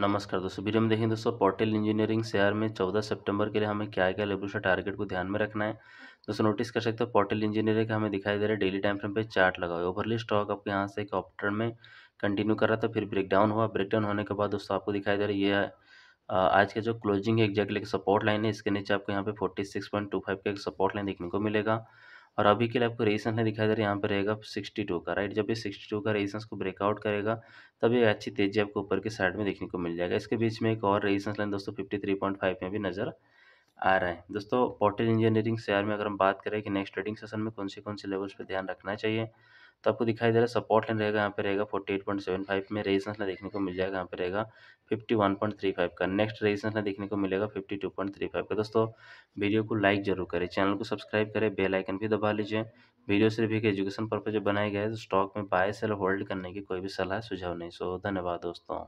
नमस्कार दोस्तों वीडियो में देखें दोस्तों पोर्टल इंजीनियरिंग शेयर में 14 सितंबर के लिए हमें क्या क्या लेवल टारगेट को ध्यान में रखना है दोस्तों नोटिस कर सकते हो पोर्टल इंजीनियरिंग का हमें दिखाई दे रहा है डेली टाइम फ्रेम पे चार्ट लगा हुआ ओवरली स्टॉक आपके यहाँ से एक ऑप्टर में कंटिन्यू कर रहा था फिर ब्रेकडाउन हुआ ब्रेकडाउन होने के बाद दोस्तों आपको दिखाई दे रहा है ये आज का जो क्लोजिंग है एग्जैक्टली सपोर्ट लाइन है इसके नीचे आपको यहाँ पे forty six point two five का एक सपोर्ट लाइन देखने को मिलेगा और अभी के लिए आपको रेजिस्टेंस नहीं दिखाई दे रहा है यहाँ पर रहेगा सिक्सटी टू का राइट जब ये सिक्सटी टू का रेजिस्टेंस को ब्रेकआउट करेगा तब ये अच्छी तेजी आपको ऊपर के साइड में देखने को मिल जाएगा इसके बीच में एक और रेजिस्टेंस लाइन दोस्तों फिफ्टी थ्री पॉइंट फाइव में भी नज़र आ रहा है दोस्तों पोर्टल इंजीनियरिंग शेयर में अगर हम बात करें कि नेक्स्ट ट्रेडिंग सेशन में कौन से कौन से लेवल्स पर ध्यान रखना चाहिए तो आपको दिखाई दे रहा है सपोर्ट लाइन रहेगा यहाँ पे रहेगा forty eight point seven five में रेजिस्टेंस लाइन देखने को मिल जाएगा यहाँ पे रहेगा fifty one point three five का नेक्स्ट रेजिस्टेंस लाइन देखने को मिलेगा fifty two point three five का दोस्तों वीडियो को लाइक जरूर करें चैनल को सब्सक्राइब करें बेल आइकन भी दबा लीजिए वीडियो सिर्फ एक एजुकेशन पर्पज बनाया गया है तो स्टॉक में बाय सेल होल्ड करने की कोई भी सलाह सुझाव नहीं सो धन्यवाद दोस्तों